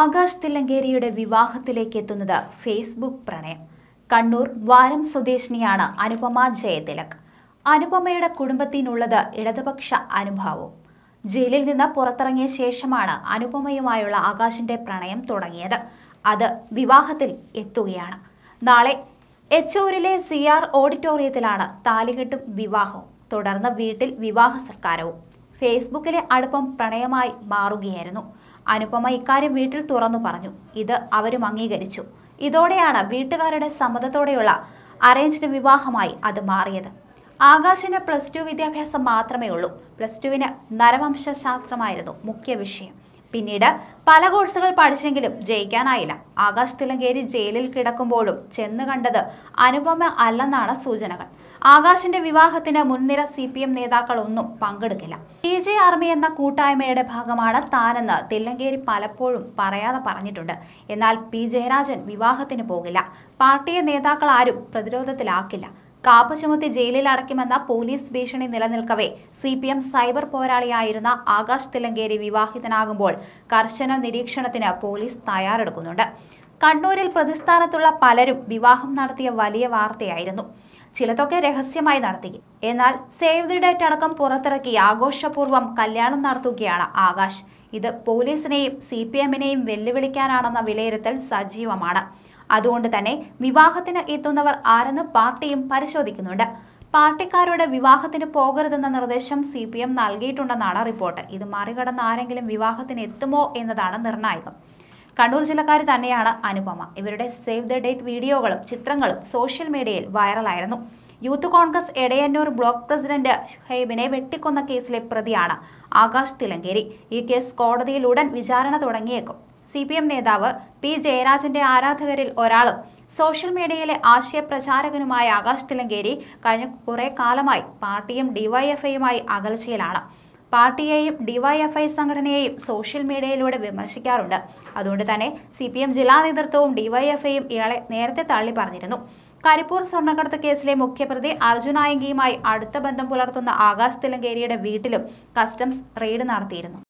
ആകാശ് തില്ലങ്കേരിയുടെ വിവാഹത്തിലേക്ക് എത്തുന്നത് ഫേസ്ബുക്ക് പ്രണയം കണ്ണൂർ വാരം സ്വദേശിനിയാണ് അനുപമ ജയതിലക് അനുപമയുടെ കുടുംബത്തിനുള്ളത് ഇടതുപക്ഷ അനുഭാവവും ജയിലിൽ നിന്ന് പുറത്തിറങ്ങിയ ശേഷമാണ് അനുപമയുമായുള്ള ആകാശിന്റെ പ്രണയം തുടങ്ങിയത് അത് വിവാഹത്തിൽ എത്തുകയാണ് നാളെ എച്ചൂരിലെ സി ആർ ഓഡിറ്റോറിയത്തിലാണ് താലികെട്ടും വിവാഹവും തുടർന്ന് വീട്ടിൽ വിവാഹ സൽക്കാരവും ഫേസ്ബുക്കിലെ അടുപ്പം പ്രണയമായി മാറുകയായിരുന്നു അനുപമ ഇക്കാര്യം വീട്ടിൽ തുറന്നു പറഞ്ഞു ഇത് അവരും അംഗീകരിച്ചു ഇതോടെയാണ് വീട്ടുകാരുടെ സമ്മതത്തോടെയുള്ള അറേഞ്ച്ഡ് വിവാഹമായി അത് മാറിയത് ആകാശിന് പ്ലസ് ടു വിദ്യാഭ്യാസം മാത്രമേ ഉള്ളൂ പ്ലസ് ടുവിന് നരവംശശാസ്ത്രമായിരുന്നു മുഖ്യ വിഷയം പിന്നീട് പല കോഴ്സുകൾ പഠിച്ചെങ്കിലും ജയിക്കാനായില്ല ആകാശ് തിലങ്കേരി ജയിലിൽ കിടക്കുമ്പോഴും ചെന്ന് കണ്ടത് അനുപമ അല്ലെന്നാണ് സൂചനകൾ ആകാശിന്റെ വിവാഹത്തിന് മുൻനിര സി പി എം നേതാക്കളൊന്നും പങ്കെടുക്കില്ല ടി ജെ ആർമി എന്ന കൂട്ടായ്മയുടെ ഭാഗമാണ് താനെന്ന് തില്ലങ്കേരി പലപ്പോഴും പറയാതെ പറഞ്ഞിട്ടുണ്ട് എന്നാൽ പി ജയരാജൻ വിവാഹത്തിന് പോകില്ല പാർട്ടിയെ നേതാക്കൾ ആരും പ്രതിരോധത്തിലാക്കില്ല കാപ്പ് ചുമത്തി ജയിലിൽ അടയ്ക്കുമെന്ന പോലീസ് ഭീഷണി നിലനിൽക്കവേ സി പി എം സൈബർ പോരാളിയായിരുന്ന ആകാശ് തിലങ്കേരി വിവാഹിതനാകുമ്പോൾ കർശന നിരീക്ഷണത്തിന് പോലീസ് തയ്യാറെടുക്കുന്നുണ്ട് കണ്ണൂരിൽ പ്രതിസ്ഥാനത്തുള്ള പലരും വിവാഹം നടത്തിയ വലിയ വാർത്തയായിരുന്നു ചിലതൊക്കെ രഹസ്യമായി നടത്തി എന്നാൽ സേവ് ദി ഡേറ്റ് അടക്കം പുറത്തിറക്കി ആഘോഷപൂർവ്വം കല്യാണം നടത്തുകയാണ് ആകാശ് ഇത് പോലീസിനെയും സി പി എമ്മിനെയും വെല്ലുവിളിക്കാനാണെന്ന വിലയിരുത്തൽ സജീവമാണ് അതുകൊണ്ട് തന്നെ വിവാഹത്തിന് എത്തുന്നവർ ആരെന്ന് പാർട്ടിയും പരിശോധിക്കുന്നുണ്ട് പാർട്ടിക്കാരോട് വിവാഹത്തിന് പോകരുതെന്ന നിർദ്ദേശം സി പി എം നൽകിയിട്ടുണ്ടെന്നാണ് റിപ്പോർട്ട് ഇത് മറികടന്ന് ആരെങ്കിലും വിവാഹത്തിന് എത്തുമോ എന്നതാണ് നിർണായകം കണ്ണൂർ ജില്ലക്കാർ തന്നെയാണ് അനുപമ ഇവരുടെ സേവ് ദ ഡേറ്റ് വീഡിയോകളും ചിത്രങ്ങളും സോഷ്യൽ മീഡിയയിൽ വൈറലായിരുന്നു youth Congress Edayannur block president ഷുഹൈബിനെ വെട്ടിക്കൊന്ന കേസിലെ പ്രതിയാണ് ആകാശ് തിലങ്കേരി ഈ കേസ് കോടതിയിൽ ഉടൻ വിചാരണ തുടങ്ങിയേക്കും സി പി എം നേതാവ് പി ജയരാജന്റെ ആരാധകരിൽ ഒരാളും സോഷ്യൽ മീഡിയയിലെ ആശയ പ്രചാരകനുമായ ആകാശ് തിലങ്കേരി കഴിഞ്ഞ കുറേ കാലമായി പാർട്ടിയും ഡിവൈഎഫ്ഐയുമായി അകൽച്ചയിലാണ് പാർട്ടിയെയും ഡിവൈഎഫ്ഐ സംഘടനയെയും സോഷ്യൽ മീഡിയയിലൂടെ വിമർശിക്കാറുണ്ട് അതുകൊണ്ട് തന്നെ സി പി എം ജില്ലാ നേതൃത്വവും ഡിവൈഎഫ്ഐയും ഇയാളെ നേരത്തെ തള്ളി പറഞ്ഞിരുന്നു കരിപ്പൂർ സ്വർണ്ണക്കടത്ത് കേസിലെ മുഖ്യപ്രതി അയങ്കിയുമായി അടുത്ത ബന്ധം പുലർത്തുന്ന ആകാശ് തിലങ്കേരിയുടെ വീട്ടിലും കസ്റ്റംസ് റെയ്ഡ് നടത്തിയിരുന്നു